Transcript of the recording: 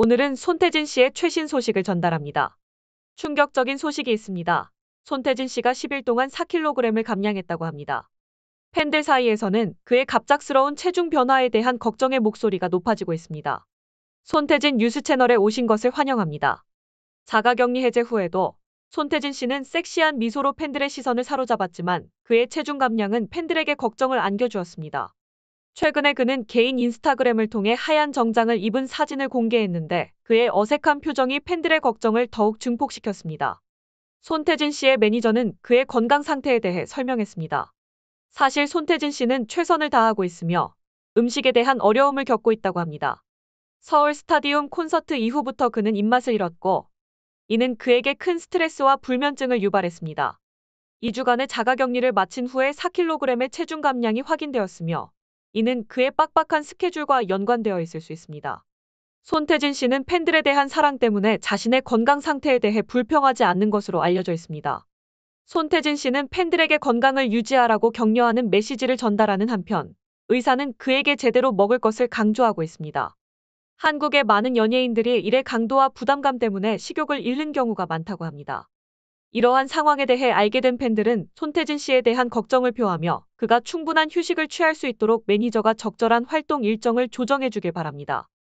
오늘은 손태진 씨의 최신 소식을 전달합니다. 충격적인 소식이 있습니다. 손태진 씨가 10일 동안 4kg을 감량했다고 합니다. 팬들 사이에서는 그의 갑작스러운 체중 변화에 대한 걱정의 목소리가 높아지고 있습니다. 손태진 뉴스 채널에 오신 것을 환영합니다. 자가격리 해제 후에도 손태진 씨는 섹시한 미소로 팬들의 시선을 사로잡았지만 그의 체중 감량은 팬들에게 걱정을 안겨주었습니다. 최근에 그는 개인 인스타그램을 통해 하얀 정장을 입은 사진을 공개했는데 그의 어색한 표정이 팬들의 걱정을 더욱 증폭시켰습니다. 손태진 씨의 매니저는 그의 건강 상태에 대해 설명했습니다. 사실 손태진 씨는 최선을 다하고 있으며 음식에 대한 어려움을 겪고 있다고 합니다. 서울 스타디움 콘서트 이후부터 그는 입맛을 잃었고 이는 그에게 큰 스트레스와 불면증을 유발했습니다. 2주간의 자가격리를 마친 후에 4kg의 체중 감량이 확인되었으며 이는 그의 빡빡한 스케줄과 연관되어 있을 수 있습니다. 손태진 씨는 팬들에 대한 사랑 때문에 자신의 건강 상태에 대해 불평하지 않는 것으로 알려져 있습니다. 손태진 씨는 팬들에게 건강을 유지하라고 격려하는 메시지를 전달하는 한편 의사는 그에게 제대로 먹을 것을 강조하고 있습니다. 한국의 많은 연예인들이 일의 강도와 부담감 때문에 식욕을 잃는 경우가 많다고 합니다. 이러한 상황에 대해 알게 된 팬들은 손태진 씨에 대한 걱정을 표하며 그가 충분한 휴식을 취할 수 있도록 매니저가 적절한 활동 일정을 조정해주길 바랍니다.